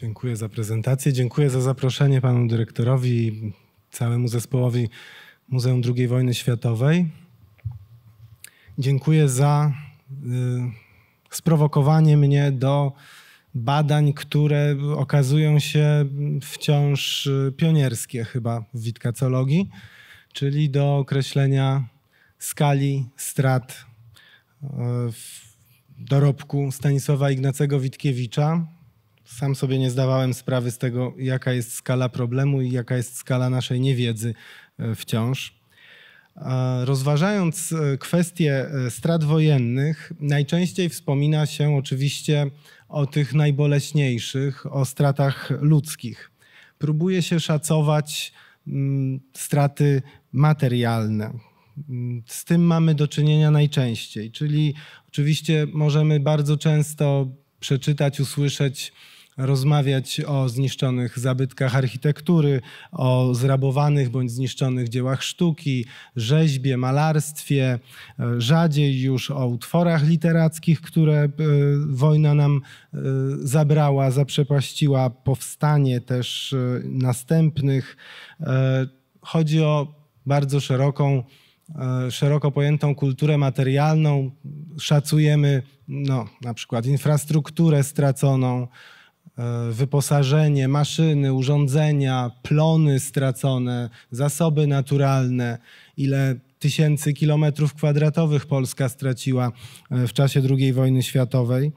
Dziękuję za prezentację, dziękuję za zaproszenie panu dyrektorowi i całemu zespołowi Muzeum II Wojny Światowej. Dziękuję za y, sprowokowanie mnie do badań, które okazują się wciąż y, pionierskie chyba w witkacologii, czyli do określenia skali strat y, w dorobku Stanisława Ignacego Witkiewicza, sam sobie nie zdawałem sprawy z tego, jaka jest skala problemu i jaka jest skala naszej niewiedzy e, wciąż. Rozważając e, kwestie e, strat wojennych, najczęściej wspomina się oczywiście o tych najboleśniejszych, o stratach ludzkich. Próbuje się szacować mm, straty materialne. Mm, z tym mamy do czynienia najczęściej, czyli oczywiście możemy bardzo często przeczytać, usłyszeć rozmawiać o zniszczonych zabytkach architektury, o zrabowanych bądź zniszczonych dziełach sztuki, rzeźbie, malarstwie, e, rzadziej już o utworach literackich, które e, wojna nam e, zabrała, zaprzepaściła, powstanie też następnych. Chodzi o bardzo szeroką, szeroko pojętą kulturę materialną. Szacujemy no, na przykład infrastrukturę straconą, E, wyposażenie, maszyny, urządzenia, plony stracone, zasoby naturalne, ile tysięcy kilometrów kwadratowych Polska straciła e, w czasie II wojny światowej.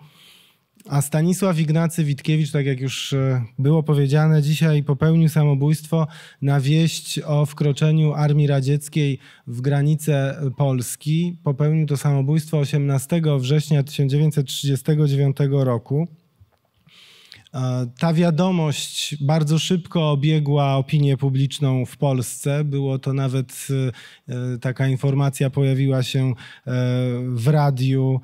A Stanisław Ignacy Witkiewicz, tak jak już e, było powiedziane, dzisiaj popełnił samobójstwo na wieść o wkroczeniu armii radzieckiej w granice Polski. Popełnił to samobójstwo 18 września 1939 roku. E, ta wiadomość bardzo szybko obiegła opinię publiczną w Polsce. Było to nawet e, e, taka informacja pojawiła się w radiu,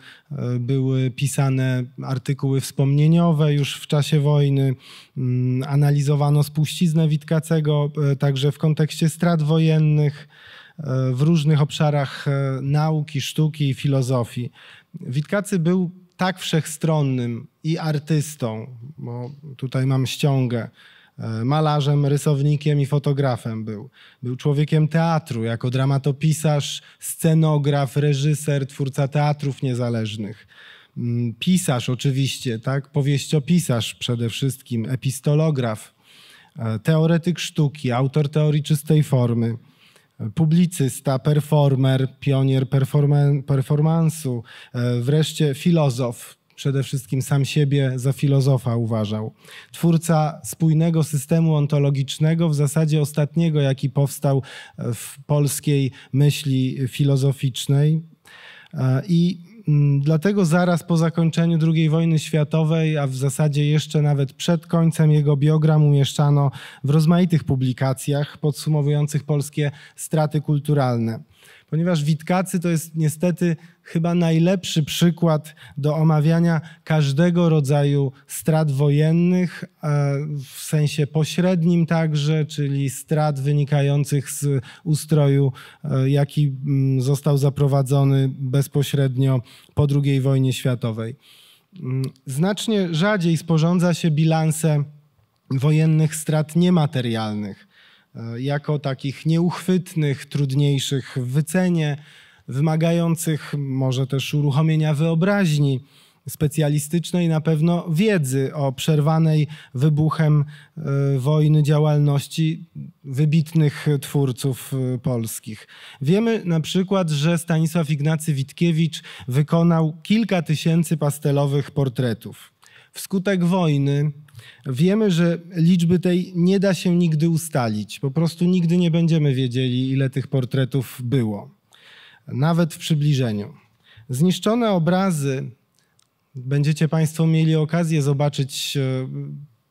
były pisane artykuły wspomnieniowe już w czasie wojny, mm, analizowano spuściznę Witkacego także w kontekście strat wojennych w różnych obszarach nauki, sztuki i filozofii. Witkacy był tak wszechstronnym i artystą, bo tutaj mam ściągę. E, malarzem, rysownikiem i fotografem był. Był człowiekiem teatru, jako dramatopisarz, scenograf, reżyser, twórca teatrów niezależnych. Mm, pisarz oczywiście, tak? Powieściopisarz przede wszystkim, epistolograf, e, teoretyk sztuki, autor teorii czystej formy e, publicysta, performer, pionier performansu, wreszcie filozof, przede wszystkim sam siebie za filozofa uważał. Twórca spójnego systemu ontologicznego, w zasadzie ostatniego, jaki powstał e, w polskiej myśli filozoficznej. E, I mm, Dlatego zaraz po zakończeniu II wojny światowej, a w zasadzie jeszcze nawet przed końcem jego biogram umieszczano w rozmaitych publikacjach podsumowujących polskie straty kulturalne ponieważ Witkacy to jest niestety chyba najlepszy przykład do omawiania każdego rodzaju strat wojennych, e, w sensie pośrednim także, czyli strat wynikających z ustroju, e, jaki mm, został zaprowadzony bezpośrednio po II wojnie światowej. Mm, znacznie rzadziej sporządza się bilanse wojennych strat niematerialnych. E, jako takich nieuchwytnych, trudniejszych w wycenie, wymagających może też uruchomienia wyobraźni specjalistycznej, na pewno wiedzy o przerwanej wybuchem e, wojny działalności wybitnych twórców e, polskich. Wiemy na przykład, że Stanisław Ignacy Witkiewicz wykonał kilka tysięcy pastelowych portretów. Wskutek wojny Wiemy, że liczby tej nie da się nigdy ustalić. Po prostu nigdy nie będziemy wiedzieli, ile tych portretów było, nawet w przybliżeniu. Zniszczone obrazy będziecie Państwo mieli okazję zobaczyć e,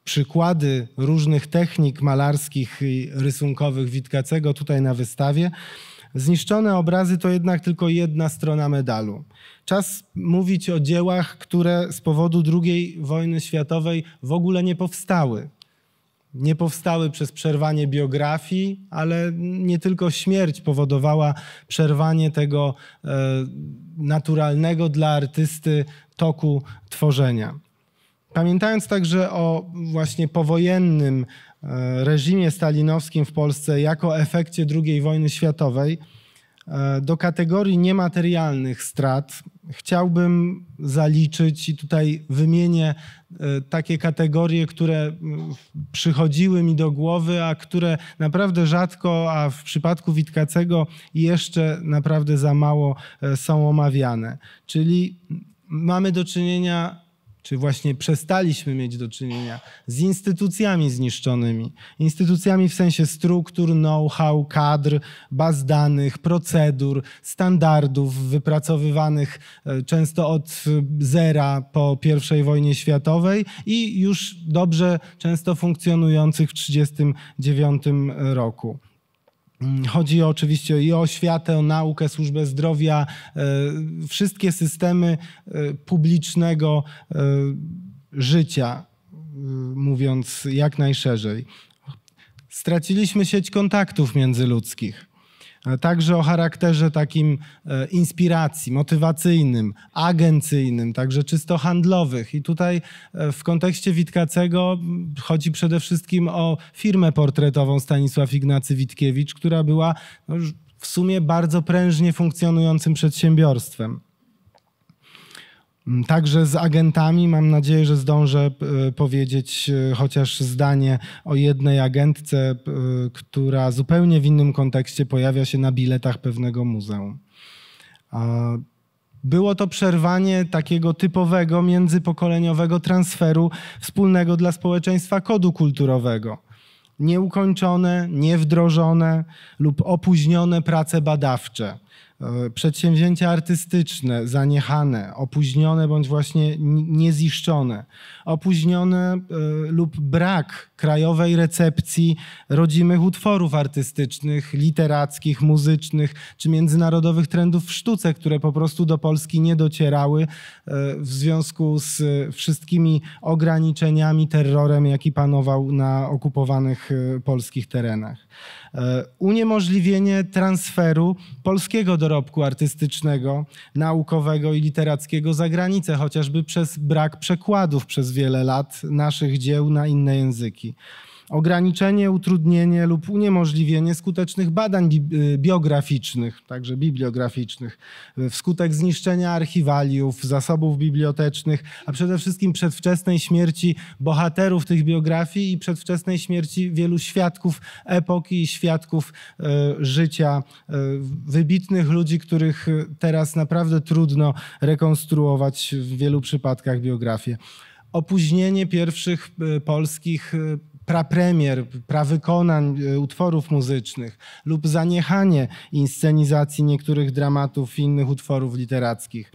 przykłady różnych technik malarskich i rysunkowych Witkacego tutaj na wystawie. Zniszczone obrazy to jednak tylko jedna strona medalu. Czas mówić o dziełach, które z powodu II wojny światowej w ogóle nie powstały. Nie powstały przez przerwanie biografii, ale nie tylko śmierć powodowała przerwanie tego e, naturalnego dla artysty toku tworzenia. Pamiętając także o właśnie powojennym E, reżimie stalinowskim w Polsce jako efekcie II wojny światowej e, do kategorii niematerialnych strat chciałbym zaliczyć i tutaj wymienię e, takie kategorie, które przychodziły mi do głowy, a które naprawdę rzadko, a w przypadku Witkacego jeszcze naprawdę za mało są omawiane. Czyli mamy do czynienia czy właśnie przestaliśmy mieć do czynienia z instytucjami zniszczonymi. Instytucjami w sensie struktur, know-how, kadr, baz danych, procedur, standardów wypracowywanych e, często od zera po I wojnie światowej i już dobrze często funkcjonujących w 1939 roku. Mm, chodzi oczywiście i o oświatę, o naukę, służbę zdrowia, e, wszystkie systemy e, publicznego e, życia, mówiąc jak najszerzej. Straciliśmy sieć kontaktów międzyludzkich. Także o charakterze takim e, inspiracji, motywacyjnym, agencyjnym, także czysto handlowych. I tutaj e, w kontekście Witkacego chodzi przede wszystkim o firmę portretową Stanisław Ignacy Witkiewicz, która była no, w sumie bardzo prężnie funkcjonującym przedsiębiorstwem. Mm, także z agentami mam nadzieję, że zdążę e, powiedzieć e, chociaż zdanie o jednej agentce, e, która zupełnie w innym kontekście pojawia się na biletach pewnego muzeum. Było to przerwanie takiego typowego międzypokoleniowego transferu wspólnego dla społeczeństwa kodu kulturowego. Nieukończone, niewdrożone lub opóźnione prace badawcze E, przedsięwzięcia artystyczne zaniechane, opóźnione bądź właśnie nieziszczone, opóźnione e, lub brak krajowej recepcji rodzimych utworów artystycznych, literackich, muzycznych czy międzynarodowych trendów w sztuce, które po prostu do Polski nie docierały e, w związku z wszystkimi ograniczeniami, terrorem, jaki panował na okupowanych polskich terenach. Uniemożliwienie transferu polskiego do dorobku artystycznego, naukowego i literackiego za granicę, chociażby przez brak przekładów przez wiele lat naszych dzieł na inne języki ograniczenie, utrudnienie lub uniemożliwienie skutecznych badań y, biograficznych, także bibliograficznych, y, wskutek zniszczenia archiwaliów, zasobów bibliotecznych, a przede wszystkim przedwczesnej śmierci bohaterów tych biografii i przedwczesnej śmierci wielu świadków epoki i świadków y, życia wybitnych ludzi, których teraz naprawdę trudno rekonstruować w wielu przypadkach biografię opóźnienie pierwszych polskich prapremier, prawykonań e, utworów muzycznych lub zaniechanie inscenizacji niektórych dramatów i innych utworów literackich.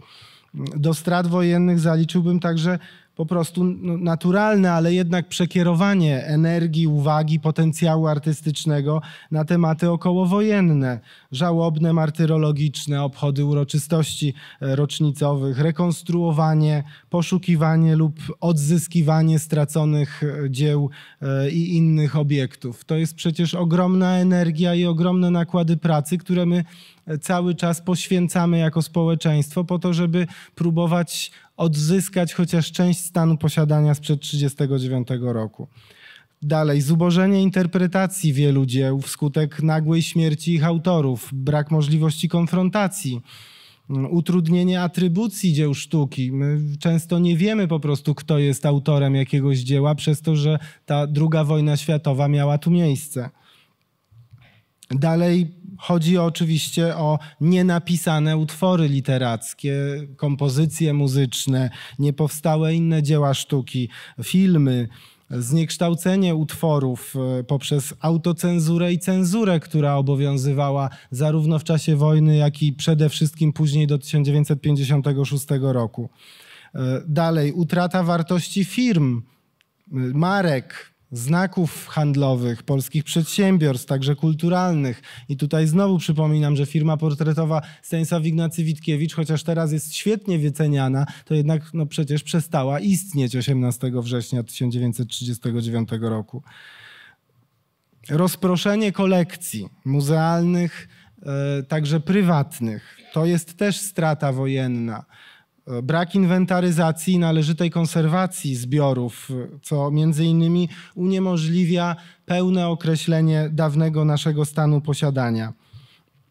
Do strat wojennych zaliczyłbym także po prostu no, naturalne, ale jednak przekierowanie energii, uwagi, potencjału artystycznego na tematy okołowojenne, żałobne, martyrologiczne, obchody uroczystości e, rocznicowych, rekonstruowanie, poszukiwanie lub odzyskiwanie straconych e, dzieł e, i innych obiektów. To jest przecież ogromna energia i ogromne nakłady pracy, które my cały czas poświęcamy jako społeczeństwo po to, żeby próbować odzyskać chociaż część stanu posiadania sprzed 1939 roku. Dalej, zubożenie interpretacji wielu dzieł wskutek nagłej śmierci ich autorów, brak możliwości konfrontacji, mm, utrudnienie atrybucji dzieł sztuki. My często nie wiemy po prostu, kto jest autorem jakiegoś dzieła, przez to, że ta druga wojna światowa miała tu miejsce. Dalej chodzi oczywiście o nienapisane utwory literackie, kompozycje muzyczne, niepowstałe inne dzieła sztuki, filmy, zniekształcenie utworów e, poprzez autocenzurę i cenzurę, która obowiązywała zarówno w czasie wojny, jak i przede wszystkim później do 1956 roku. E, Dalej, utrata wartości firm, e, marek, znaków handlowych, polskich przedsiębiorstw, także kulturalnych. I tutaj znowu przypominam, że firma portretowa Stanisław Ignacy Witkiewicz, chociaż teraz jest świetnie wyceniana, to jednak no, przecież przestała istnieć 18 września 1939 roku. Rozproszenie kolekcji muzealnych, e, także prywatnych, to jest też strata wojenna. E, brak inwentaryzacji i należytej konserwacji zbiorów, e, co między innymi uniemożliwia pełne określenie dawnego naszego stanu posiadania.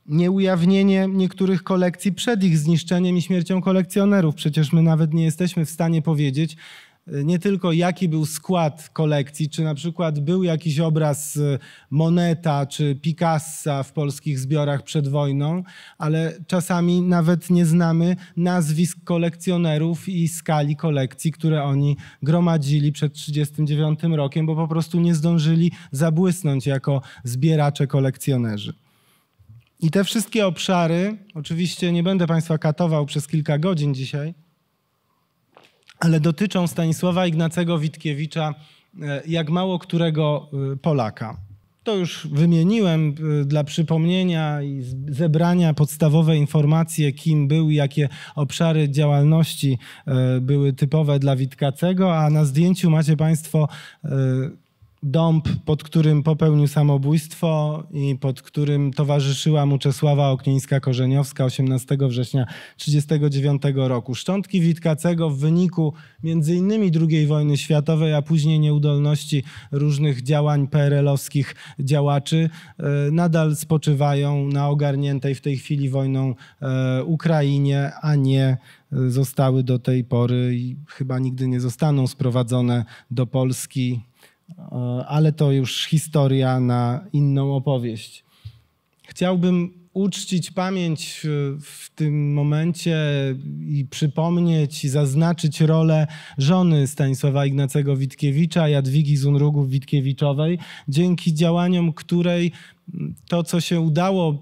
Nieujawnienie niektórych kolekcji przed ich zniszczeniem i śmiercią kolekcjonerów. Przecież my nawet nie jesteśmy w stanie powiedzieć, nie tylko jaki był skład kolekcji, czy na przykład był jakiś obraz y, Moneta czy Picassa w polskich zbiorach przed wojną, ale czasami nawet nie znamy nazwisk kolekcjonerów i skali kolekcji, które oni gromadzili przed 1939 rokiem, bo po prostu nie zdążyli zabłysnąć jako zbieracze kolekcjonerzy. I te wszystkie obszary, oczywiście nie będę Państwa katował przez kilka godzin dzisiaj, ale dotyczą Stanisława Ignacego Witkiewicza, e, jak mało którego e, Polaka. To już wymieniłem e, dla przypomnienia i zebrania podstawowe informacje, kim był i jakie obszary działalności były typowe dla Witkacego, a na zdjęciu macie Państwo dąb, pod którym popełnił samobójstwo i pod którym towarzyszyła mu Czesława oknieńska korzeniowska 18 września 1939 roku. Szczątki Witkacego w wyniku m.in. II wojny światowej, a później nieudolności różnych działań PRL-owskich działaczy e, nadal spoczywają na ogarniętej w tej chwili wojną e, Ukrainie, a nie e, zostały do tej pory i chyba nigdy nie zostaną sprowadzone do Polski E, ale to już historia na inną opowieść. Chciałbym uczcić pamięć e, w tym momencie i przypomnieć i zaznaczyć rolę żony Stanisława Ignacego Witkiewicza, Jadwigi Zunrugów Witkiewiczowej, dzięki działaniom której to, co się udało e,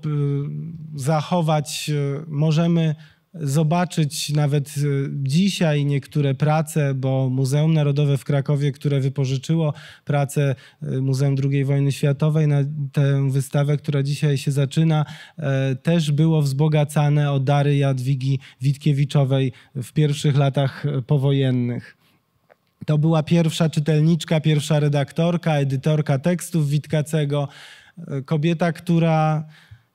zachować, możemy zobaczyć nawet e, dzisiaj niektóre prace, bo Muzeum Narodowe w Krakowie, które wypożyczyło pracę e, Muzeum II Wojny Światowej na tę wystawę, która dzisiaj się zaczyna, e, też było wzbogacane o dary Jadwigi Witkiewiczowej w pierwszych latach powojennych. To była pierwsza czytelniczka, pierwsza redaktorka, edytorka tekstów Witkacego, kobieta, która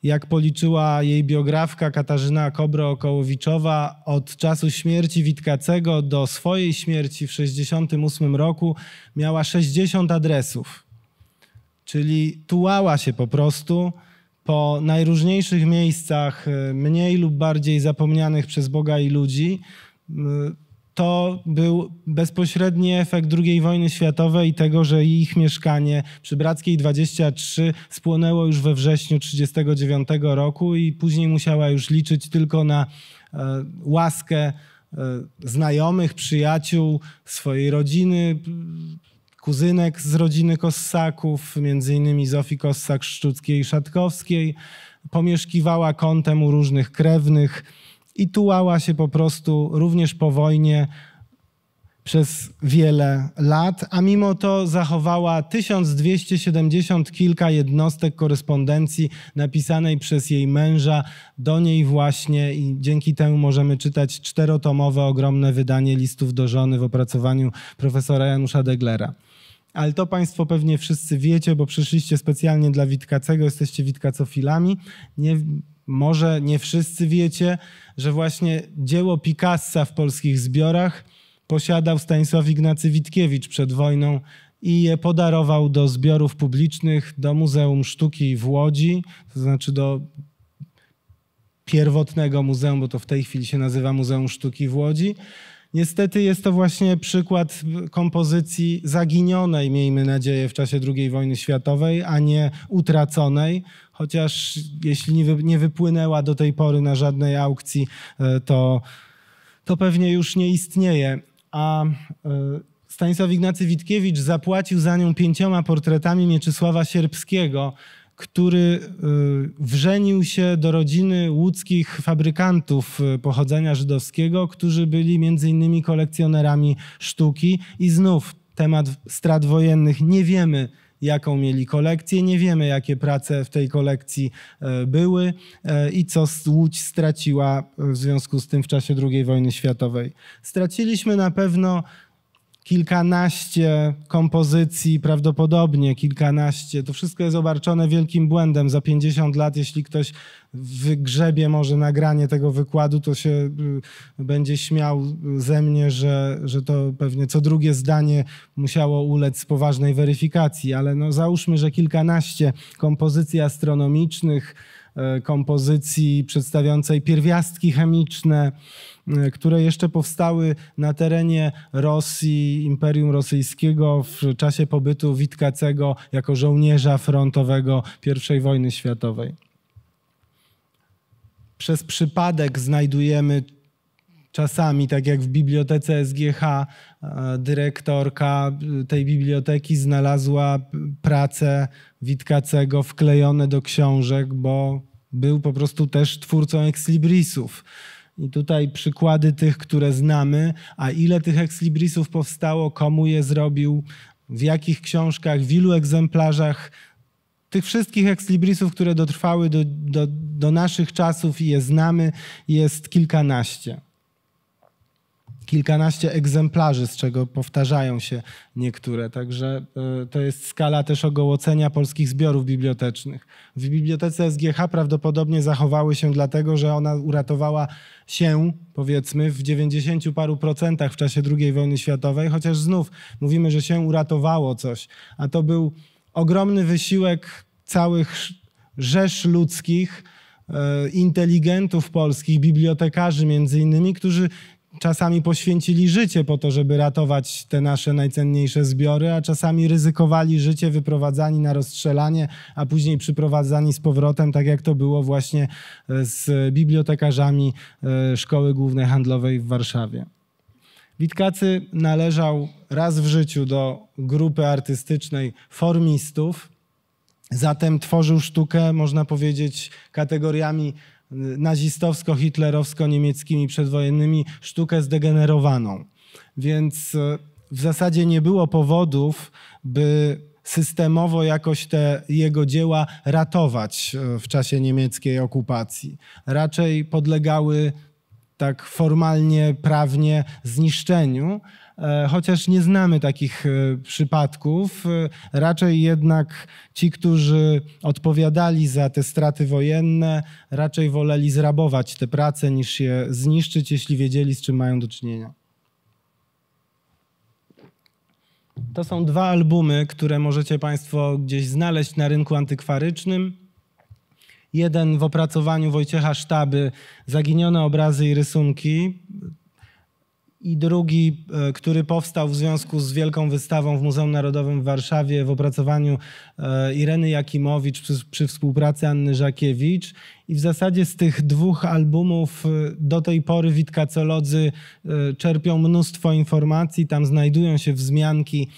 jak policzyła jej biografka Katarzyna Kobro-Okołowiczowa, od czasu śmierci Witkacego do swojej śmierci w 1968 roku miała 60 adresów. Czyli tułała się po prostu po najróżniejszych miejscach, e, mniej lub bardziej zapomnianych przez Boga i ludzi, to był bezpośredni efekt II wojny światowej i tego, że ich mieszkanie przy Brackiej 23 spłonęło już we wrześniu 1939 roku i później musiała już liczyć tylko na e, łaskę e, znajomych, przyjaciół, swojej rodziny, kuzynek z rodziny Kossaków, między innymi Zofii Kossak-Szczuckiej i Szatkowskiej. Pomieszkiwała kątem u różnych krewnych i tułała się po prostu również po wojnie przez wiele lat, a mimo to zachowała 1270 kilka jednostek korespondencji napisanej przez jej męża do niej właśnie i dzięki temu możemy czytać czterotomowe ogromne wydanie listów do żony w opracowaniu profesora Janusza Deglera. Ale to Państwo pewnie wszyscy wiecie, bo przyszliście specjalnie dla Witkacego, jesteście witkacofilami. Nie, może nie wszyscy wiecie, że właśnie dzieło Picassa w polskich zbiorach posiadał Stanisław Ignacy Witkiewicz przed wojną i je podarował do zbiorów publicznych, do Muzeum Sztuki w Łodzi, to znaczy do pierwotnego muzeum, bo to w tej chwili się nazywa Muzeum Sztuki w Łodzi. Niestety jest to właśnie przykład kompozycji zaginionej, miejmy nadzieję, w czasie II wojny światowej, a nie utraconej, chociaż jeśli nie, wypłynęła do tej pory na żadnej aukcji, e, to, to pewnie już nie istnieje. A e, Stanisław Ignacy Witkiewicz zapłacił za nią pięcioma portretami Mieczysława Sierpskiego, który e, wrzenił się do rodziny łódzkich fabrykantów pochodzenia żydowskiego, którzy byli między innymi kolekcjonerami sztuki i znów temat strat wojennych nie wiemy jaką mieli kolekcję, nie wiemy jakie prace w tej kolekcji e, były e, i co Łódź straciła w związku z tym w czasie II wojny światowej. Straciliśmy na pewno kilkanaście kompozycji, prawdopodobnie kilkanaście. To wszystko jest obarczone wielkim błędem. Za 50 lat, jeśli ktoś wygrzebie może nagranie tego wykładu, to się y, będzie śmiał ze mnie, że, że to pewnie co drugie zdanie musiało ulec poważnej weryfikacji. Ale no załóżmy, że kilkanaście kompozycji astronomicznych, y, kompozycji przedstawiającej pierwiastki chemiczne, E, które jeszcze powstały na terenie Rosji, Imperium Rosyjskiego w czasie pobytu Witkacego jako żołnierza frontowego I wojny światowej. Przez przypadek znajdujemy czasami, tak jak w bibliotece SGH, e, dyrektorka tej biblioteki znalazła pracę Witkacego wklejone do książek, bo był po prostu też twórcą ekslibrisów. I tutaj przykłady tych, które znamy, a ile tych ekslibrisów powstało, komu je zrobił, w jakich książkach, w ilu egzemplarzach. Tych wszystkich ekslibrisów, które dotrwały do, do, do naszych czasów i je znamy, jest kilkanaście kilkanaście egzemplarzy, z czego powtarzają się niektóre. Także e, to jest skala też ogołocenia polskich zbiorów bibliotecznych. W bibliotece SGH prawdopodobnie zachowały się dlatego, że ona uratowała się, powiedzmy, w 90 paru procentach w czasie II wojny światowej, chociaż znów mówimy, że się uratowało coś. A to był ogromny wysiłek całych rzesz ludzkich, e, inteligentów polskich, bibliotekarzy między innymi, którzy czasami poświęcili życie po to, żeby ratować te nasze najcenniejsze zbiory, a czasami ryzykowali życie wyprowadzani na rozstrzelanie, a później przyprowadzani z powrotem, tak jak to było właśnie e, z bibliotekarzami e, Szkoły Głównej Handlowej w Warszawie. Witkacy należał raz w życiu do grupy artystycznej formistów, zatem tworzył sztukę, można powiedzieć, kategoriami nazistowsko-hitlerowsko-niemieckimi przedwojennymi sztukę zdegenerowaną. Więc e, w zasadzie nie było powodów, by systemowo jakoś te jego dzieła ratować e, w czasie niemieckiej okupacji. Raczej podlegały tak formalnie, prawnie zniszczeniu, E, chociaż nie znamy takich e, przypadków. E, raczej jednak ci, którzy odpowiadali za te straty wojenne, raczej woleli zrabować te prace niż je zniszczyć, jeśli wiedzieli, z czym mają do czynienia. To są dwa albumy, które możecie Państwo gdzieś znaleźć na rynku antykwarycznym. Jeden w opracowaniu Wojciecha Sztaby, Zaginione obrazy i rysunki i drugi, e, który powstał w związku z wielką wystawą w Muzeum Narodowym w Warszawie w opracowaniu e, Ireny Jakimowicz przy, przy, współpracy Anny Żakiewicz. I w zasadzie z tych dwóch albumów e, do tej pory witkacolodzy czerpią mnóstwo informacji. Tam znajdują się wzmianki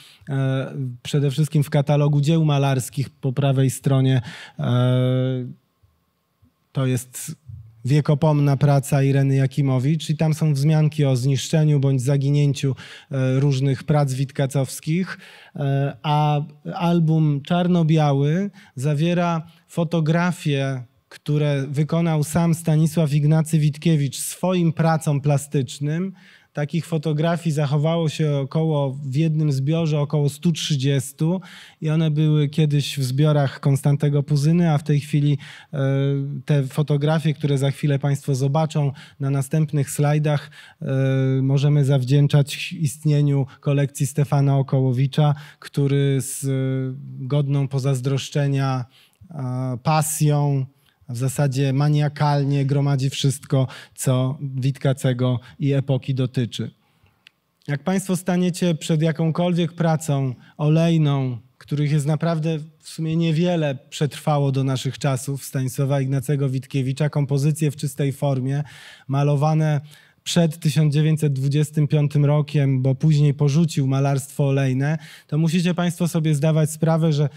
przede wszystkim w katalogu dzieł malarskich po prawej stronie. To jest wiekopomna praca Ireny Jakimowicz i tam są wzmianki o zniszczeniu bądź zaginięciu e, różnych prac witkacowskich, e, a album czarno-biały zawiera fotografie które wykonał sam Stanisław Ignacy Witkiewicz swoim pracom plastycznym, Takich fotografii zachowało się około w jednym zbiorze około 130 i one były kiedyś w zbiorach Konstantego Puzyny, a w tej chwili e, te fotografie, które za chwilę Państwo zobaczą na następnych slajdach, e, możemy zawdzięczać istnieniu kolekcji Stefana Okołowicza, który z e, godną pozazdroszczenia pasją, w zasadzie maniakalnie gromadzi wszystko, co Witkacego i epoki dotyczy. Jak Państwo staniecie przed jakąkolwiek pracą olejną, których jest naprawdę w sumie niewiele przetrwało do naszych czasów, Stanisława Ignacego Witkiewicza, kompozycje w czystej formie, malowane przed 1925 rokiem, bo później porzucił malarstwo olejne, to musicie Państwo sobie zdawać sprawę, że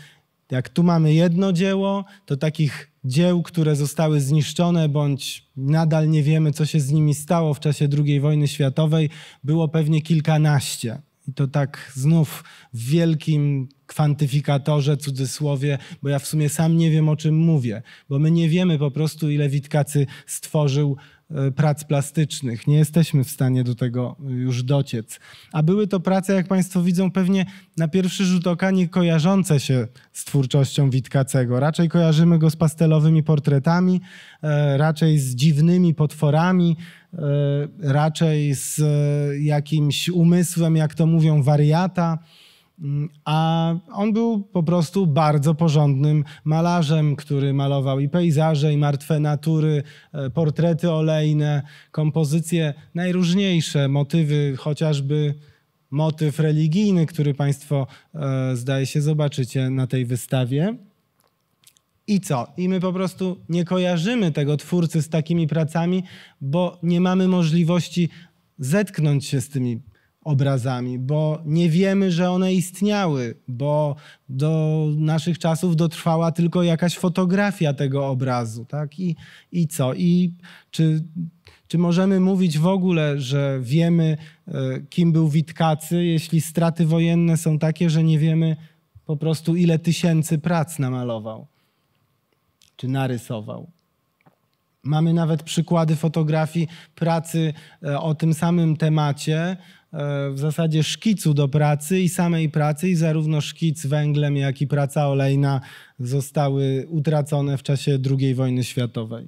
jak tu mamy jedno dzieło, to takich dzieł, które zostały zniszczone bądź nadal nie wiemy, co się z nimi stało w czasie II wojny światowej, było pewnie kilkanaście. I to tak znów w wielkim kwantyfikatorze, cudzysłowie, bo ja w sumie sam nie wiem, o czym mówię, bo my nie wiemy po prostu, ile Witkacy stworzył E, prac plastycznych. Nie jesteśmy w stanie do tego e, już dociec. A były to prace, jak Państwo widzą, pewnie na pierwszy rzut oka nie kojarzące się z twórczością Witkacego. Raczej kojarzymy go z pastelowymi portretami, e, raczej z dziwnymi potworami, raczej z jakimś umysłem, jak to mówią, wariata. Mm, a on był po prostu bardzo porządnym malarzem, który malował i pejzaże, i martwe natury, e, portrety olejne, kompozycje najróżniejsze, motywy, chociażby motyw religijny, który Państwo e, zdaje się zobaczycie na tej wystawie. I co? I my po prostu nie kojarzymy tego twórcy z takimi pracami, bo nie mamy możliwości zetknąć się z tymi obrazami, bo nie wiemy, że one istniały, bo do naszych czasów dotrwała tylko jakaś fotografia tego obrazu, tak? I, i co? I czy, czy możemy mówić w ogóle, że wiemy, e, kim był Witkacy, jeśli straty wojenne są takie, że nie wiemy po prostu, ile tysięcy prac namalował czy narysował? Mamy nawet przykłady fotografii pracy e, o tym samym temacie, e, w zasadzie szkicu do pracy i samej pracy, i zarówno szkic węglem, jak i praca olejna zostały utracone w czasie II wojny światowej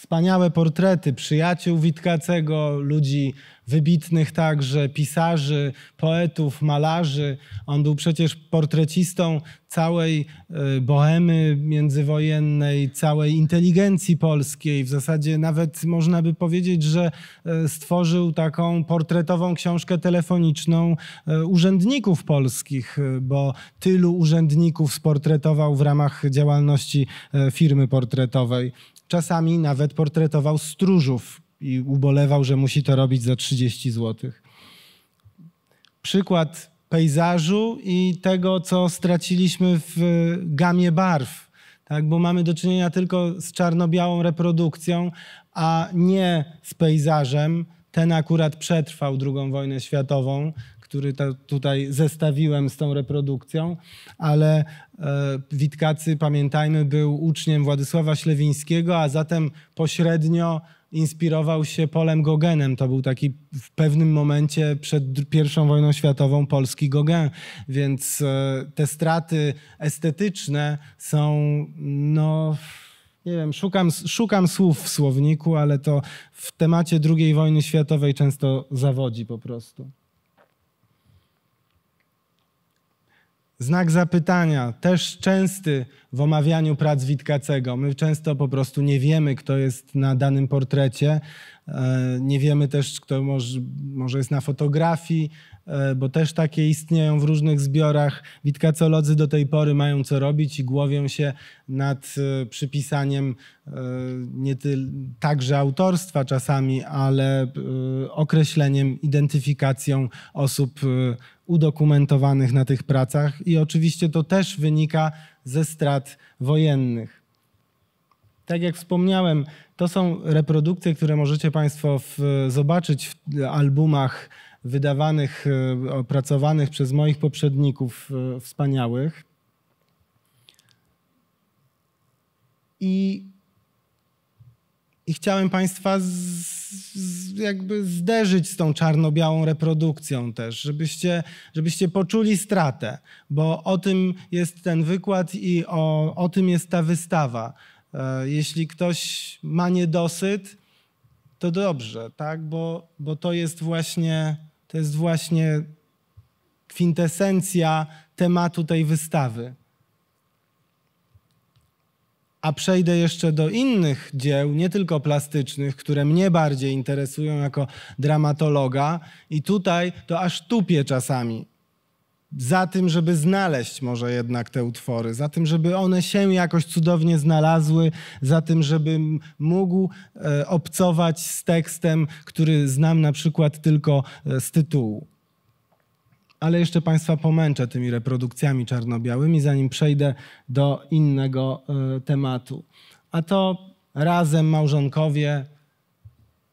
wspaniałe portrety przyjaciół Witkacego, ludzi wybitnych także, pisarzy, poetów, malarzy. On był przecież portrecistą całej e, bohemy międzywojennej, całej inteligencji polskiej. W zasadzie nawet można by powiedzieć, że e, stworzył taką portretową książkę telefoniczną e, urzędników polskich, bo tylu urzędników sportretował w ramach działalności firmy portretowej. Czasami nawet portretował stróżów i ubolewał, że musi to robić za 30 zł. Przykład pejzażu i tego, co straciliśmy w gamie barw, tak? bo mamy do czynienia tylko z czarno-białą reprodukcją, a nie z pejzażem. Ten akurat przetrwał II wojnę światową, który ta, tutaj zestawiłem z tą reprodukcją, ale e, Witkacy, pamiętajmy, był uczniem Władysława Ślewińskiego, a zatem pośrednio inspirował się Polem Gogenem. To był taki w pewnym momencie przed I wojną światową polski Gogen, więc e, te straty estetyczne są, no nie wiem, szukam, szukam słów w słowniku, ale to w temacie II wojny światowej często zawodzi po prostu. Znak zapytania, też częsty w omawianiu prac Witkacego. My często po prostu nie wiemy, kto jest na danym portrecie. E, nie wiemy też, kto może, jest na fotografii, e, bo też takie istnieją w różnych zbiorach. Witkacolodzy do tej pory mają co robić i głowią się nad e, przypisaniem nie tylko także autorstwa czasami, ale określeniem, identyfikacją osób udokumentowanych na tych pracach i oczywiście to też wynika ze strat wojennych. Tak jak wspomniałem, to są reprodukcje, które możecie Państwo w, zobaczyć w albumach wydawanych, e, opracowanych przez moich poprzedników e, wspaniałych. I i chciałem Państwa z, z, jakby zderzyć z tą czarno-białą reprodukcją też, żebyście, żebyście poczuli stratę, bo o tym jest ten wykład i o, o tym jest ta wystawa. E, jeśli ktoś ma niedosyt, to dobrze, tak? bo, bo to jest właśnie to jest właśnie kwintesencja tematu tej wystawy. A przejdę jeszcze do innych dzieł, nie tylko plastycznych, które mnie bardziej interesują jako dramatologa, i tutaj to aż tupie czasami. Za tym, żeby znaleźć może jednak te utwory, za tym, żeby one się jakoś cudownie znalazły, za tym, żebym mógł e, obcować z tekstem, który znam na przykład tylko e, z tytułu ale jeszcze Państwa pomęczę tymi reprodukcjami czarno-białymi, zanim przejdę do innego e, tematu. A to razem małżonkowie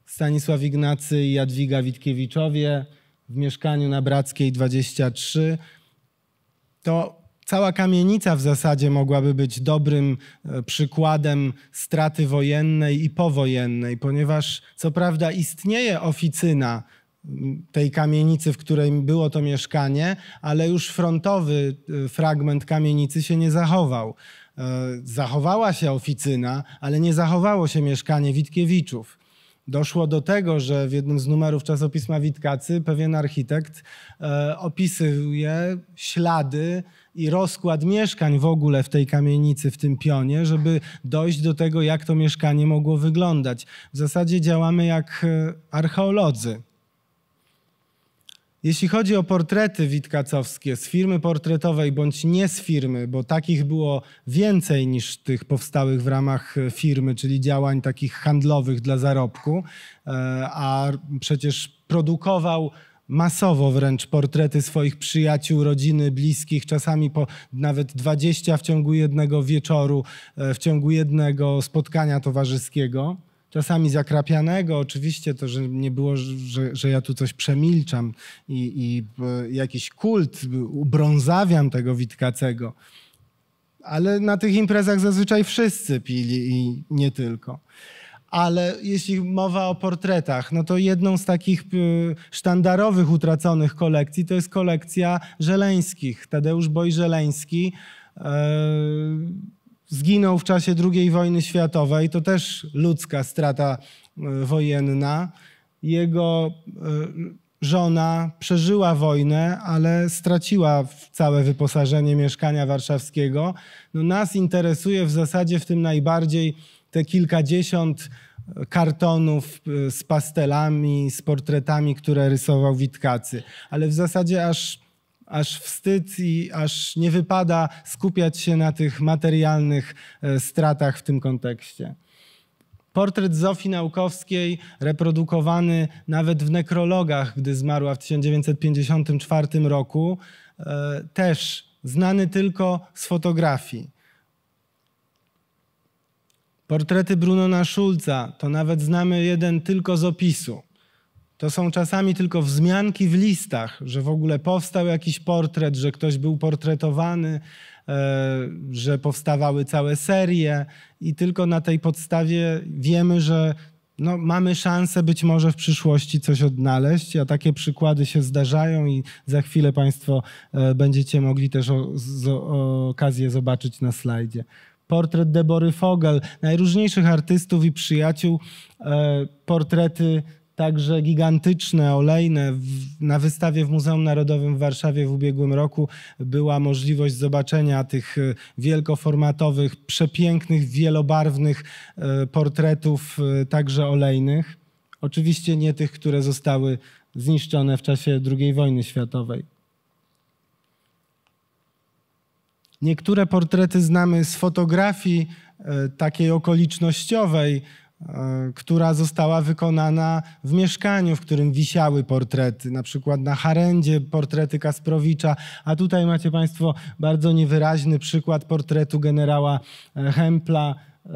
Stanisław Ignacy i Jadwiga Witkiewiczowie w mieszkaniu na Brackiej 23. To cała kamienica w zasadzie mogłaby być dobrym e, przykładem straty wojennej i powojennej, ponieważ co prawda istnieje oficyna, tej kamienicy, w której było to mieszkanie, ale już frontowy y, fragment kamienicy się nie zachował. E, zachowała się oficyna, ale nie zachowało się mieszkanie Witkiewiczów. Doszło do tego, że w jednym z numerów czasopisma Witkacy pewien architekt e, opisuje ślady i rozkład mieszkań w ogóle w tej kamienicy, w tym pionie, żeby dojść do tego, jak to mieszkanie mogło wyglądać. W zasadzie działamy jak e, archeolodzy jeśli chodzi o portrety witkacowskie z firmy portretowej bądź nie z firmy, bo takich było więcej niż tych powstałych w ramach firmy, czyli działań takich handlowych dla zarobku, e, a przecież produkował masowo wręcz portrety swoich przyjaciół, rodziny, bliskich, czasami po nawet 20 w ciągu jednego wieczoru, e, w ciągu jednego spotkania towarzyskiego czasami zakrapianego. Oczywiście to, że nie było, że, że ja tu coś przemilczam i, i e, jakiś kult, ubrązawiam tego Witkacego. Ale na tych imprezach zazwyczaj wszyscy pili i nie tylko. Ale jeśli mowa o portretach, no to jedną z takich e, sztandarowych utraconych kolekcji to jest kolekcja Żeleńskich. Tadeusz Boj Żeleński. Yy e, zginął w czasie II wojny światowej, to też ludzka strata e, wojenna. Jego e, żona przeżyła wojnę, ale straciła całe wyposażenie mieszkania warszawskiego. No nas interesuje w zasadzie w tym najbardziej te kilkadziesiąt e, kartonów z pastelami, z portretami, które rysował Witkacy. Ale w zasadzie aż aż wstyd i aż nie wypada skupiać się na tych materialnych e, stratach w tym kontekście. Portret Zofii Naukowskiej, reprodukowany nawet w nekrologach, gdy zmarła w 1954 roku, e, też znany tylko z fotografii. Portrety Brunona Schulza to nawet znamy jeden tylko z opisu. To są czasami tylko wzmianki w listach, że w ogóle powstał jakiś portret, że ktoś był portretowany, e, że powstawały całe serie i tylko na tej podstawie wiemy, że no, mamy szansę być może w przyszłości coś odnaleźć, a takie przykłady się zdarzają i za chwilę Państwo e, będziecie mogli też o, z, o okazję zobaczyć na slajdzie. Portret Debory Fogel, najróżniejszych artystów i przyjaciół, e, portrety także gigantyczne, olejne. Na wystawie w Muzeum Narodowym w Warszawie w ubiegłym roku była możliwość zobaczenia tych e, wielkoformatowych, przepięknych, wielobarwnych e, portretów, e, także olejnych. Oczywiście nie tych, które zostały zniszczone w czasie II wojny światowej. Niektóre portrety znamy z fotografii takiej okolicznościowej, E, która została wykonana w mieszkaniu, w którym wisiały portrety, na przykład na Harendzie portrety Kasprowicza, a tutaj macie Państwo bardzo niewyraźny przykład portretu generała e, Hempla, e,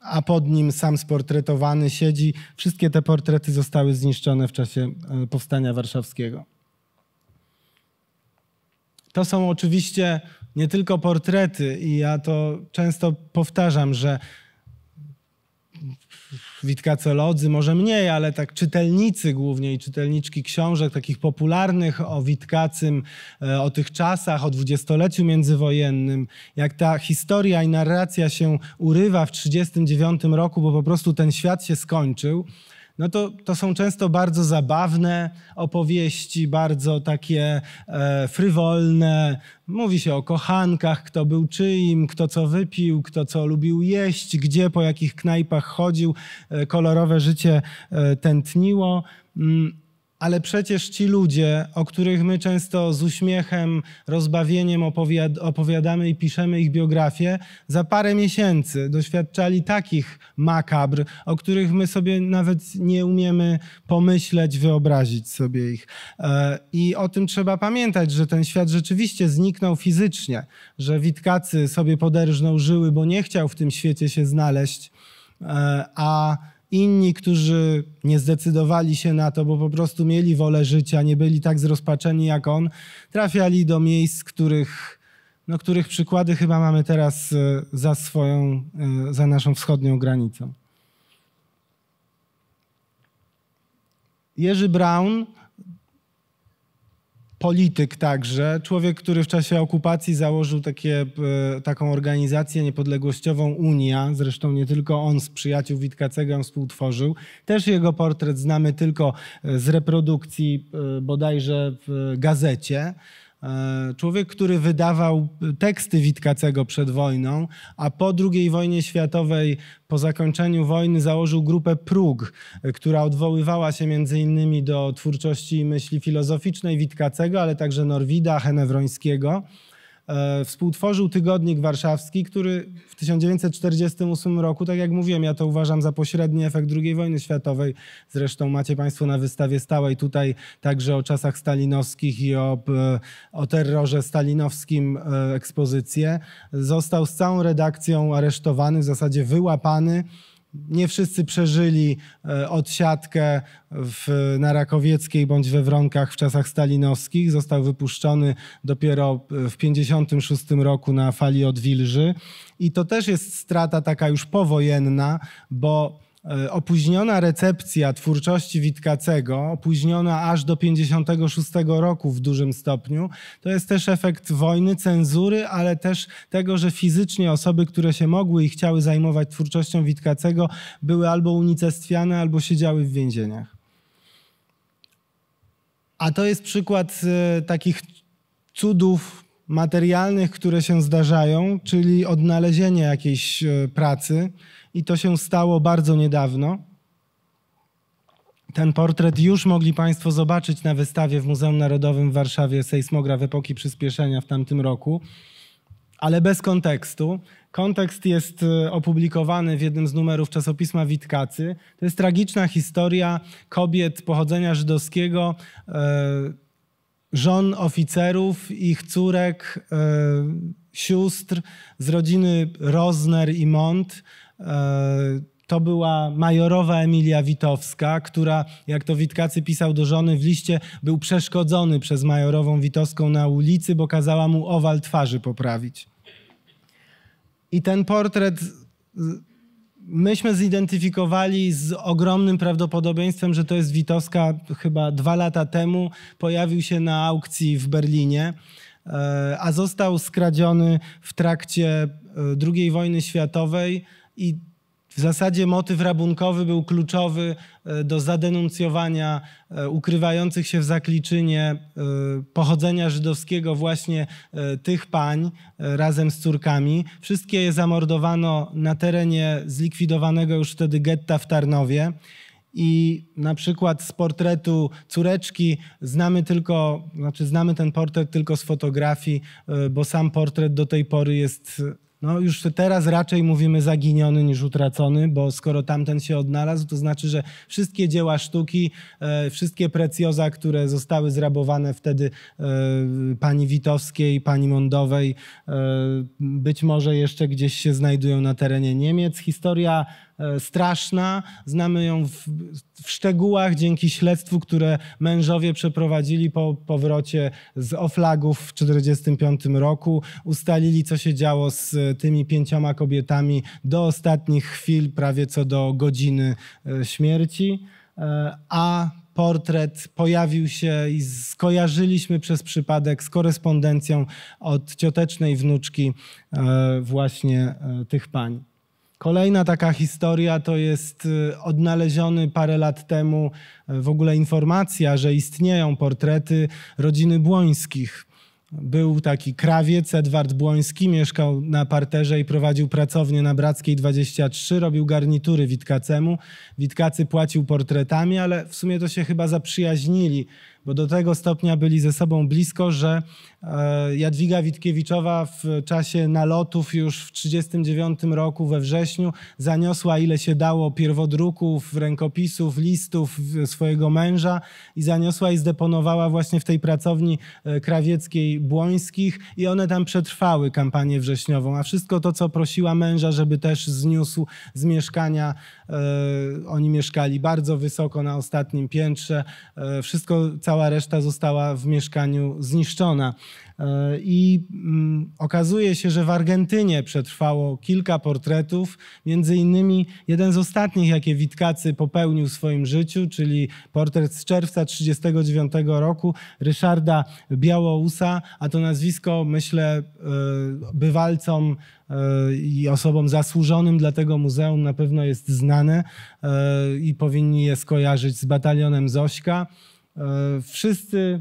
a pod nim sam sportretowany siedzi. Wszystkie te portrety zostały zniszczone w czasie Powstania Warszawskiego. To są oczywiście nie tylko portrety i ja to często powtarzam, że witkacolodzy, może mniej, ale tak czytelnicy głównie i czytelniczki książek takich popularnych o Witkacym, e, o tych czasach, o dwudziestoleciu międzywojennym, jak ta historia i narracja się urywa w 1939 roku, bo po prostu ten świat się skończył no to, to są często bardzo zabawne opowieści, bardzo takie e, frywolne. Mówi się o kochankach, kto był czyim, kto co wypił, kto co lubił jeść, gdzie, po jakich knajpach chodził, e, kolorowe życie e, tętniło. Mm, ale przecież ci ludzie, o których my często z uśmiechem, rozbawieniem opowiad opowiadamy i piszemy ich biografię, za parę miesięcy doświadczali takich makabr, o których my sobie nawet nie umiemy pomyśleć, wyobrazić sobie ich. E, I o tym trzeba pamiętać, że ten świat rzeczywiście zniknął fizycznie, że Witkacy sobie poderżną żyły, bo nie chciał w tym świecie się znaleźć, e, a Inni, którzy nie zdecydowali się na to, bo po prostu mieli wolę życia, nie byli tak zrozpaczeni jak on, trafiali do miejsc, których, no, których przykłady chyba mamy teraz e, za swoją, e, za naszą wschodnią granicą. Jerzy Brown polityk także, człowiek, który w czasie okupacji założył takie, e, taką organizację niepodległościową Unia, zresztą nie tylko on z przyjaciół Witkacego ją współtworzył. Też jego portret znamy tylko e, z reprodukcji e, bodajże w gazecie. E, człowiek, który wydawał teksty Witkacego przed wojną, a po II wojnie światowej, po zakończeniu wojny, założył grupę Próg, e, która odwoływała się m.in. do twórczości i myśli filozoficznej Witkacego, ale także Norwida, Henewrońskiego. E, współtworzył Tygodnik Warszawski, który w 1948 roku, tak jak mówiłem, ja to uważam za pośredni efekt II wojny światowej. Zresztą macie Państwo na wystawie stałej tutaj także o czasach stalinowskich i o, e, o terrorze stalinowskim e, ekspozycję. Został z całą redakcją aresztowany, w zasadzie wyłapany nie wszyscy przeżyli e, odsiadkę w, na Rakowieckiej bądź we Wronkach w czasach stalinowskich. Został wypuszczony dopiero e, w 1956 roku na fali odwilży. I to też jest strata taka już powojenna, bo E, opóźniona recepcja twórczości Witkacego, opóźniona aż do 56 roku w dużym stopniu, to jest też efekt wojny, cenzury, ale też tego, że fizycznie osoby, które się mogły i chciały zajmować twórczością Witkacego, były albo unicestwiane, albo siedziały w więzieniach. A to jest przykład e, takich cudów materialnych, które się zdarzają, czyli odnalezienie jakiejś e, pracy, i to się stało bardzo niedawno. Ten portret już mogli Państwo zobaczyć na wystawie w Muzeum Narodowym w Warszawie Sejsmograf Epoki Przyspieszenia w tamtym roku, ale bez kontekstu. Kontekst jest y, opublikowany w jednym z numerów czasopisma Witkacy. To jest tragiczna historia kobiet pochodzenia żydowskiego, e, żon oficerów, ich córek, e, sióstr z rodziny Rozner i Mont, E, to była majorowa Emilia Witowska, która, jak to Witkacy pisał do żony w liście, był przeszkodzony przez majorową Witowską na ulicy, bo kazała mu owal twarzy poprawić. I ten portret y, myśmy zidentyfikowali z ogromnym prawdopodobieństwem, że to jest Witowska chyba dwa lata temu. Pojawił się na aukcji w Berlinie, e, a został skradziony w trakcie e, II wojny światowej i w zasadzie motyw rabunkowy był kluczowy e, do zadenuncjowania e, ukrywających się w zakliczynie e, pochodzenia żydowskiego właśnie tych pań razem z córkami. Wszystkie je zamordowano na terenie zlikwidowanego już wtedy getta w Tarnowie. I na przykład z portretu córeczki znamy tylko, znaczy znamy ten portret tylko z fotografii, bo sam portret do tej pory jest no już teraz raczej mówimy zaginiony niż utracony, bo skoro tamten się odnalazł, to znaczy, że wszystkie dzieła sztuki, e, wszystkie precjoza, które zostały zrabowane wtedy e, pani Witowskiej, pani Mondowej, e, być może jeszcze gdzieś się znajdują na terenie Niemiec. Historia E, straszna. Znamy ją w, w, szczegółach dzięki śledztwu, które mężowie przeprowadzili po powrocie z oflagów w 1945 roku. Ustalili, co się działo z e, tymi pięcioma kobietami do ostatnich chwil, prawie co do godziny e, śmierci. A portret pojawił się i skojarzyliśmy przez przypadek z korespondencją od ciotecznej wnuczki właśnie tych pań. Kolejna taka historia to jest y, odnaleziony parę lat temu y, w ogóle informacja, że istnieją portrety rodziny Błońskich. Był taki krawiec Edward Błoński, mieszkał na parterze i prowadził pracownię na Brackiej 23, robił garnitury Witkacemu. Witkacy płacił portretami, ale w sumie to się chyba zaprzyjaźnili bo do tego stopnia byli ze sobą blisko, że e, Jadwiga Witkiewiczowa w czasie nalotów już w 1939 roku we wrześniu zaniosła ile się dało pierwodruków, rękopisów, listów swojego męża i zaniosła i zdeponowała właśnie w tej pracowni e, krawieckiej Błońskich i one tam przetrwały kampanię wrześniową, a wszystko to, co prosiła męża, żeby też zniósł z mieszkania, e, oni mieszkali bardzo wysoko na ostatnim piętrze, wszystko cała cała reszta została w mieszkaniu zniszczona. E, I mm, okazuje się, że w Argentynie przetrwało kilka portretów, między innymi jeden z ostatnich, jakie Witkacy popełnił w swoim życiu, czyli portret z czerwca 1939 roku Ryszarda Białousa, a to nazwisko myślę e, bywalcom e, i osobom zasłużonym dla tego muzeum na pewno jest znane i powinni je skojarzyć z batalionem Zośka. E, wszyscy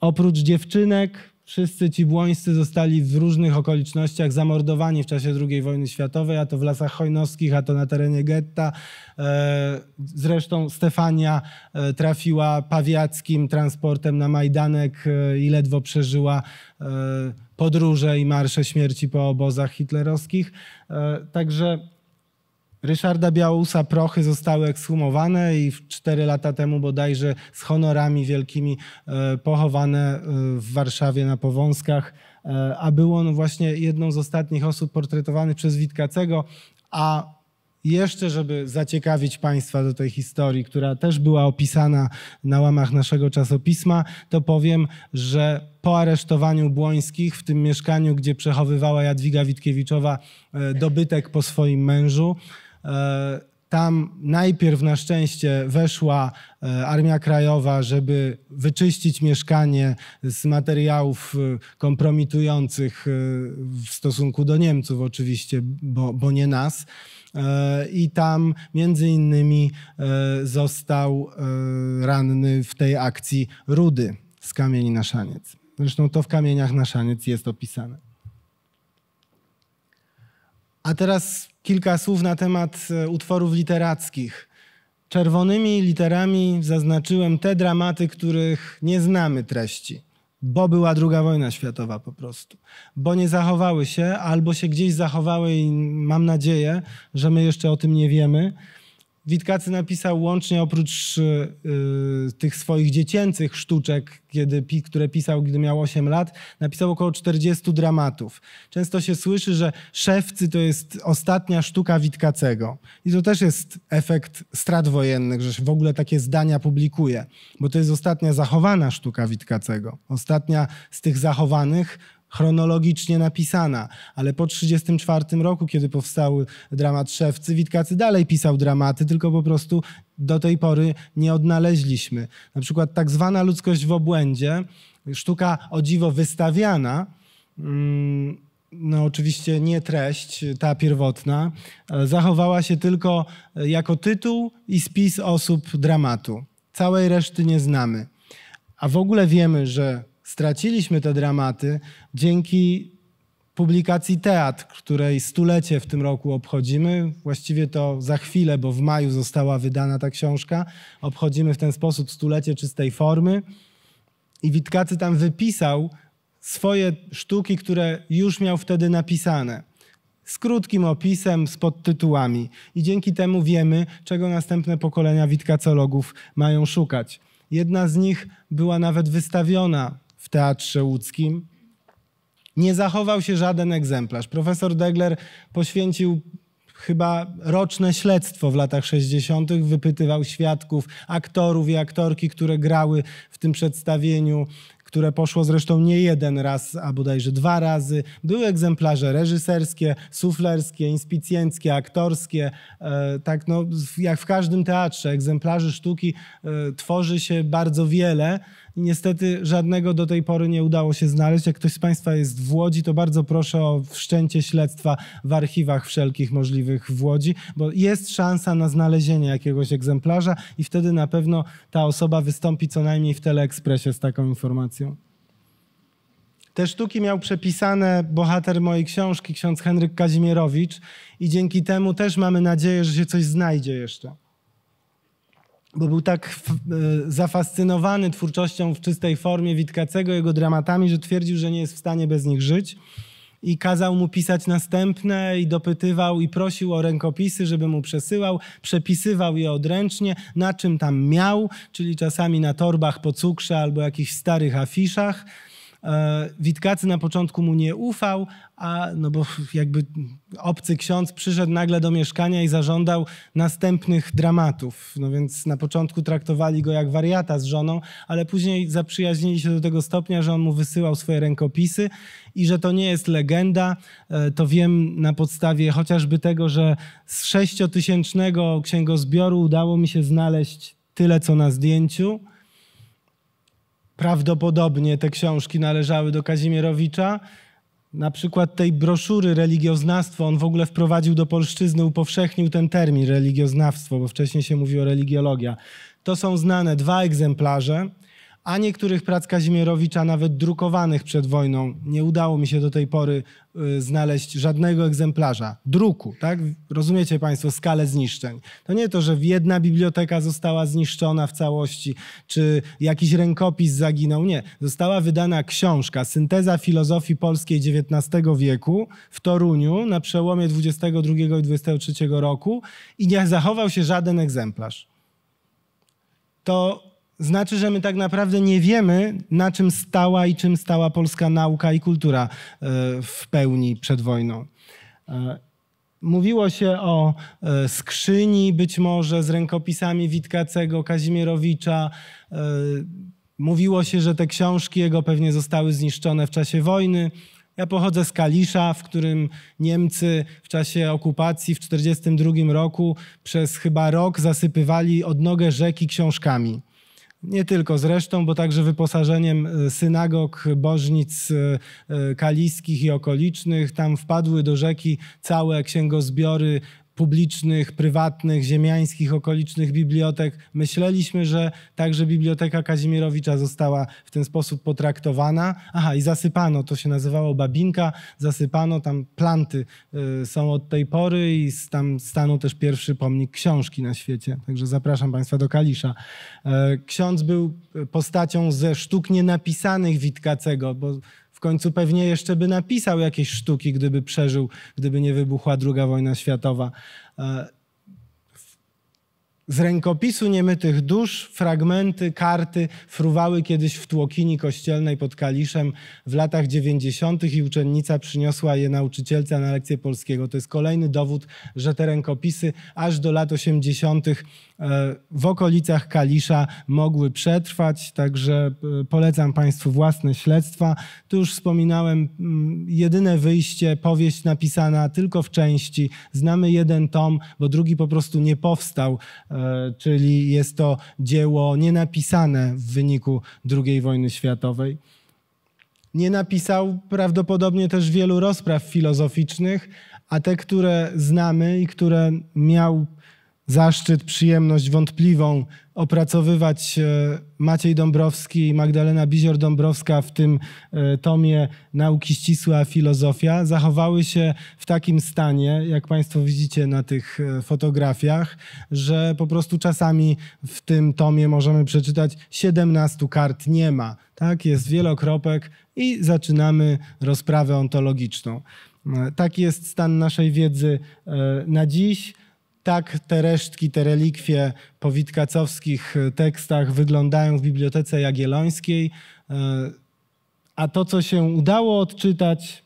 oprócz dziewczynek, wszyscy ci błońscy zostali w różnych okolicznościach zamordowani w czasie II wojny światowej, a to w lasach hojnowskich, a to na terenie getta. E, zresztą Stefania e, trafiła pawiackim transportem na Majdanek i ledwo przeżyła podróże i marsze śmierci po obozach hitlerowskich. Także Ryszarda Białusa prochy zostały ekshumowane i 4 lata temu bodajże z honorami wielkimi e, pochowane e, w Warszawie na Powązkach, e, a był on właśnie jedną z ostatnich osób portretowanych przez Witkacego, a jeszcze, żeby zaciekawić Państwa do tej historii, która też była opisana na łamach naszego czasopisma, to powiem, że po aresztowaniu Błońskich w tym mieszkaniu, gdzie przechowywała Jadwiga Witkiewiczowa dobytek po swoim mężu, E, tam najpierw na szczęście weszła e, Armia Krajowa, żeby wyczyścić mieszkanie z materiałów e, kompromitujących w stosunku do Niemców oczywiście, bo, bo nie nas. I tam między innymi został ranny w tej akcji Rudy z kamieni na szaniec. Zresztą to w kamieniach na szaniec jest opisane. A teraz kilka słów na temat e, utworów literackich. Czerwonymi literami zaznaczyłem te dramaty, których nie znamy treści, bo była II wojna światowa po prostu, bo nie zachowały się albo się gdzieś zachowały i mam nadzieję, że my jeszcze o tym nie wiemy. Witkacy napisał łącznie oprócz y, y, tych swoich dziecięcych sztuczek, kiedy, które pisał, gdy miał 8 lat, napisał około 40 dramatów. Często się słyszy, że Szewcy to jest ostatnia sztuka Witkacego. I to też jest efekt strat wojennych, że się w ogóle takie zdania publikuje, bo to jest ostatnia zachowana sztuka Witkacego. Ostatnia z tych zachowanych, chronologicznie napisana, ale po 1934 roku, kiedy powstał dramat Szewcy, Witkacy dalej pisał dramaty, tylko po prostu do tej pory nie odnaleźliśmy. Na przykład tak zwana ludzkość w obłędzie, sztuka o dziwo wystawiana, mm, no oczywiście nie treść, ta pierwotna, e, zachowała się tylko e, jako tytuł i spis osób dramatu. Całej reszty nie znamy. A w ogóle wiemy, że straciliśmy te dramaty dzięki publikacji Teatr, której stulecie w tym roku obchodzimy. Właściwie to za chwilę, bo w maju została wydana ta książka. Obchodzimy w ten sposób stulecie czystej formy. I Witkacy tam wypisał swoje sztuki, które już miał wtedy napisane. Z krótkim opisem, z podtytułami. I dzięki temu wiemy, czego następne pokolenia witkacologów mają szukać. Jedna z nich była nawet wystawiona w Teatrze Łódzkim. Nie zachował się żaden egzemplarz. Profesor Degler poświęcił chyba roczne śledztwo w latach 60. Wypytywał świadków, aktorów i aktorki, które grały w tym przedstawieniu, które poszło zresztą nie jeden raz, a bodajże dwa razy. Były egzemplarze reżyserskie, suflerskie, inspicjenckie, aktorskie. E, tak no, jak w każdym teatrze, egzemplarzy sztuki e, tworzy się bardzo wiele i niestety żadnego do tej pory nie udało się znaleźć. Jak ktoś z Państwa jest w Łodzi, to bardzo proszę o wszczęcie śledztwa w archiwach wszelkich możliwych w Łodzi, bo jest szansa na znalezienie jakiegoś egzemplarza i wtedy na pewno ta osoba wystąpi co najmniej w Teleekspresie z taką informacją. Te sztuki miał przepisane bohater mojej książki, ksiądz Henryk Kazimierowicz i dzięki temu też mamy nadzieję, że się coś znajdzie jeszcze bo był tak e, zafascynowany twórczością w czystej formie Witkacego, jego dramatami, że twierdził, że nie jest w stanie bez nich żyć. I kazał mu pisać następne, i dopytywał, i prosił o rękopisy, żeby mu przesyłał. Przepisywał je odręcznie, na czym tam miał, czyli czasami na torbach po cukrze albo jakichś starych afiszach E, Witkacy na początku mu nie ufał, a no bo jakby obcy ksiądz przyszedł nagle do mieszkania i zażądał następnych dramatów. No więc na początku traktowali go jak wariata z żoną, ale później zaprzyjaźnili się do tego stopnia, że on mu wysyłał swoje rękopisy i że to nie jest legenda. E, to wiem na podstawie chociażby tego, że z sześciotysięcznego księgozbioru udało mi się znaleźć tyle, co na zdjęciu prawdopodobnie te książki należały do Kazimierowicza. Na przykład tej broszury religioznawstwo, on w ogóle wprowadził do polszczyzny, upowszechnił ten termin religioznawstwo, bo wcześniej się mówiło religiologia. To są znane dwa egzemplarze a niektórych prac Kazimierowicza, nawet drukowanych przed wojną. Nie udało mi się do tej pory y, znaleźć żadnego egzemplarza druku. Tak? Rozumiecie Państwo skalę zniszczeń. To nie to, że jedna biblioteka została zniszczona w całości, czy jakiś rękopis zaginął. Nie. Została wydana książka Synteza filozofii polskiej XIX wieku w Toruniu na przełomie XXII i XXIII roku i nie zachował się żaden egzemplarz. To znaczy, że my tak naprawdę nie wiemy, na czym stała i czym stała polska nauka i kultura e, w pełni przed wojną. E, mówiło się o e, skrzyni być może z rękopisami Witkacego, Kazimierowicza. Mówiło się, że te książki jego pewnie zostały zniszczone w czasie wojny. Ja pochodzę z Kalisza, w którym Niemcy w czasie okupacji w 1942 roku przez chyba rok zasypywali odnogę rzeki książkami nie tylko zresztą, bo także wyposażeniem e, synagog, bożnic e, e, kaliskich i okolicznych. Tam wpadły do rzeki całe księgozbiory publicznych, prywatnych, ziemiańskich, okolicznych bibliotek. Myśleliśmy, że także Biblioteka Kazimierowicza została w ten sposób potraktowana. Aha, i zasypano, to się nazywało Babinka, zasypano, tam planty y, są od tej pory i tam stanął też pierwszy pomnik książki na świecie. Także zapraszam Państwa do Kalisza. Y, ksiądz był y, postacią ze sztuk nienapisanych Witkacego, bo w końcu pewnie jeszcze by napisał jakieś sztuki, gdyby przeżył, gdyby nie wybuchła II wojna światowa. E, z rękopisu niemytych dusz fragmenty, karty fruwały kiedyś w tłokini kościelnej pod Kaliszem w latach 90. i uczennica przyniosła je nauczycielce na lekcję polskiego. To jest kolejny dowód, że te rękopisy aż do lat 80. E, w okolicach Kalisza mogły przetrwać, także e, polecam Państwu własne śledztwa. Tu już wspominałem mm, jedyne wyjście, powieść napisana tylko w części. Znamy jeden tom, bo drugi po prostu nie powstał. E, E, czyli jest to dzieło nienapisane w wyniku II wojny światowej. Nie napisał prawdopodobnie też wielu rozpraw filozoficznych, a te, które znamy i które miał zaszczyt, przyjemność wątpliwą opracowywać e, Maciej Dąbrowski i Magdalena Bizior-Dąbrowska w tym e, tomie Nauki ścisła filozofia zachowały się w takim stanie, jak Państwo widzicie na tych e, fotografiach, że po prostu czasami w tym tomie możemy przeczytać 17 kart nie ma. Tak, jest wielokropek i zaczynamy rozprawę ontologiczną. Taki jest stan naszej wiedzy na dziś tak te resztki, te relikwie po witkacowskich e, tekstach wyglądają w Bibliotece Jagiellońskiej. E, a to, co się udało odczytać,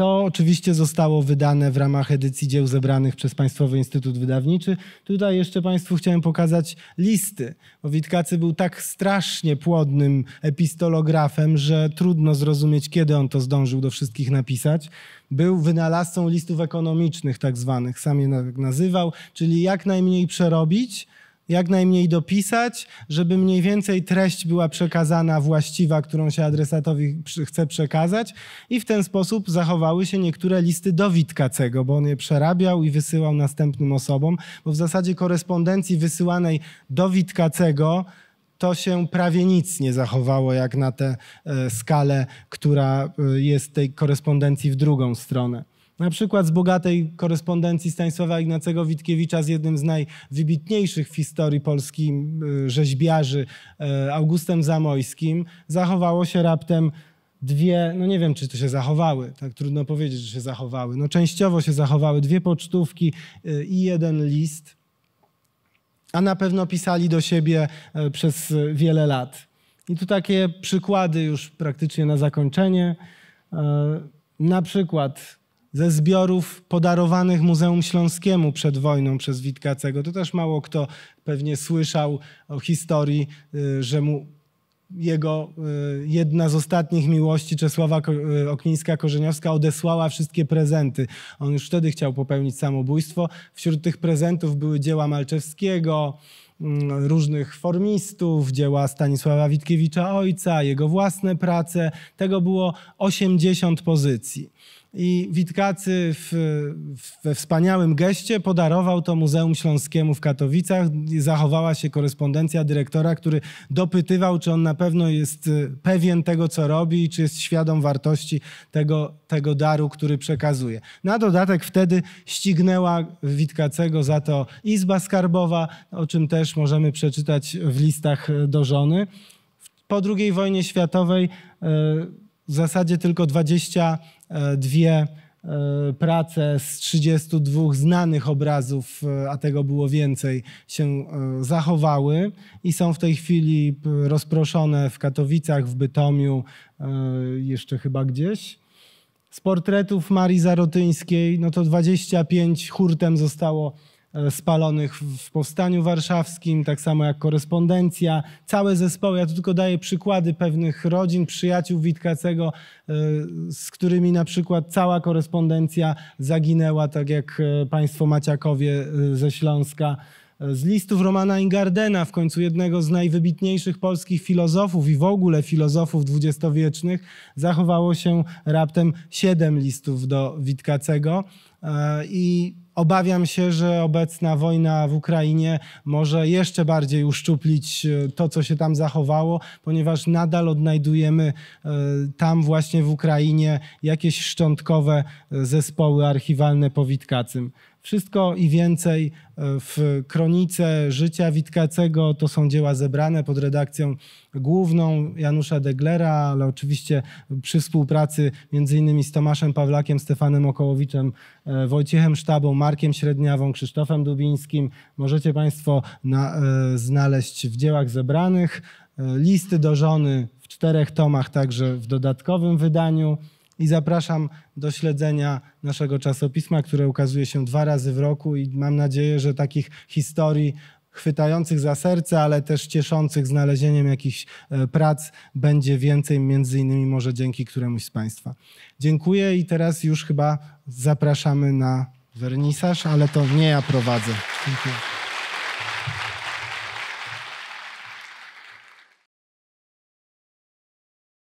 to oczywiście zostało wydane w ramach edycji dzieł zebranych przez Państwowy Instytut Wydawniczy. Tutaj jeszcze Państwu chciałem pokazać listy, bo Witkacy był tak strasznie płodnym epistolografem, że trudno zrozumieć, kiedy on to zdążył do wszystkich napisać. Był wynalazcą listów ekonomicznych, tak zwanych, sam je nazywał, czyli jak najmniej przerobić, jak najmniej dopisać, żeby mniej więcej treść była przekazana właściwa, którą się adresatowi chce przekazać i w ten sposób zachowały się niektóre listy do Witkacego, bo on je przerabiał i wysyłał następnym osobom, bo w zasadzie korespondencji wysyłanej do Witkacego to się prawie nic nie zachowało, jak na tę e, skalę, która e, jest tej korespondencji w drugą stronę. Na przykład z bogatej korespondencji Stanisława Ignacego Witkiewicza z jednym z najwybitniejszych w historii Polski y, rzeźbiarzy, y, Augustem Zamojskim, zachowało się raptem dwie, no nie wiem, czy to się zachowały, tak trudno powiedzieć, że się zachowały. No częściowo się zachowały dwie pocztówki y, i jeden list, a na pewno pisali do siebie przez wiele lat. I tu takie przykłady już praktycznie na zakończenie. Na przykład ze zbiorów podarowanych Muzeum Śląskiemu przed wojną przez Witkacego. To też mało kto pewnie słyszał o historii, y, że mu jego y, jedna z ostatnich miłości Czesława y, Oklińska-Korzeniowska odesłała wszystkie prezenty. On już wtedy chciał popełnić samobójstwo. Wśród tych prezentów były dzieła Malczewskiego, mm, różnych formistów, dzieła Stanisława Witkiewicza ojca, jego własne prace. Tego było 80 pozycji i Witkacy w, w, we wspaniałym geście podarował to Muzeum Śląskiemu w Katowicach. Zachowała się korespondencja dyrektora, który dopytywał, czy on na pewno jest y, pewien tego, co robi i czy jest świadom wartości tego, tego daru, który przekazuje. Na dodatek wtedy ścignęła Witkacego za to Izba Skarbowa, o czym też możemy przeczytać w listach y, do żony. Po II wojnie światowej y, w zasadzie tylko 20 E, dwie e, prace z 32 znanych obrazów, e, a tego było więcej, się zachowały i są w tej chwili rozproszone w Katowicach, w Bytomiu, jeszcze chyba gdzieś. Z portretów Marii Zarotyńskiej, no to 25 hurtem zostało E, spalonych w Powstaniu Warszawskim, tak samo jak korespondencja, całe zespoły. Ja tu tylko daję przykłady pewnych rodzin, przyjaciół Witkacego, e, z którymi na przykład cała korespondencja zaginęła, tak jak e, państwo Maciakowie ze Śląska. Z listów Romana Ingardena, w końcu jednego z najwybitniejszych polskich filozofów i w ogóle filozofów dwudziestowiecznych, zachowało się raptem siedem listów do Witkacego. E, I obawiam się, że obecna wojna w Ukrainie może jeszcze bardziej uszczuplić e, to, co się tam zachowało, ponieważ nadal odnajdujemy e, tam właśnie w Ukrainie jakieś szczątkowe zespoły archiwalne po Witkacym. Wszystko i więcej e, w kronice życia Witkacego to są dzieła zebrane pod redakcją główną Janusza Deglera, ale oczywiście przy współpracy między innymi z Tomaszem Pawlakiem, Stefanem Okołowiczem, e, Wojciechem Sztabą, Markiem Średniawą, Krzysztofem Dubińskim możecie Państwo na, e, znaleźć w dziełach zebranych. Listy do żony w czterech tomach, także w dodatkowym wydaniu i zapraszam do śledzenia naszego czasopisma, które ukazuje się dwa razy w roku i mam nadzieję, że takich historii chwytających za serce, ale też cieszących znalezieniem jakichś e, prac będzie więcej, między innymi może dzięki któremuś z Państwa. Dziękuję i teraz już chyba zapraszamy na wernisaż, ale to nie ja prowadzę. Dziękuję.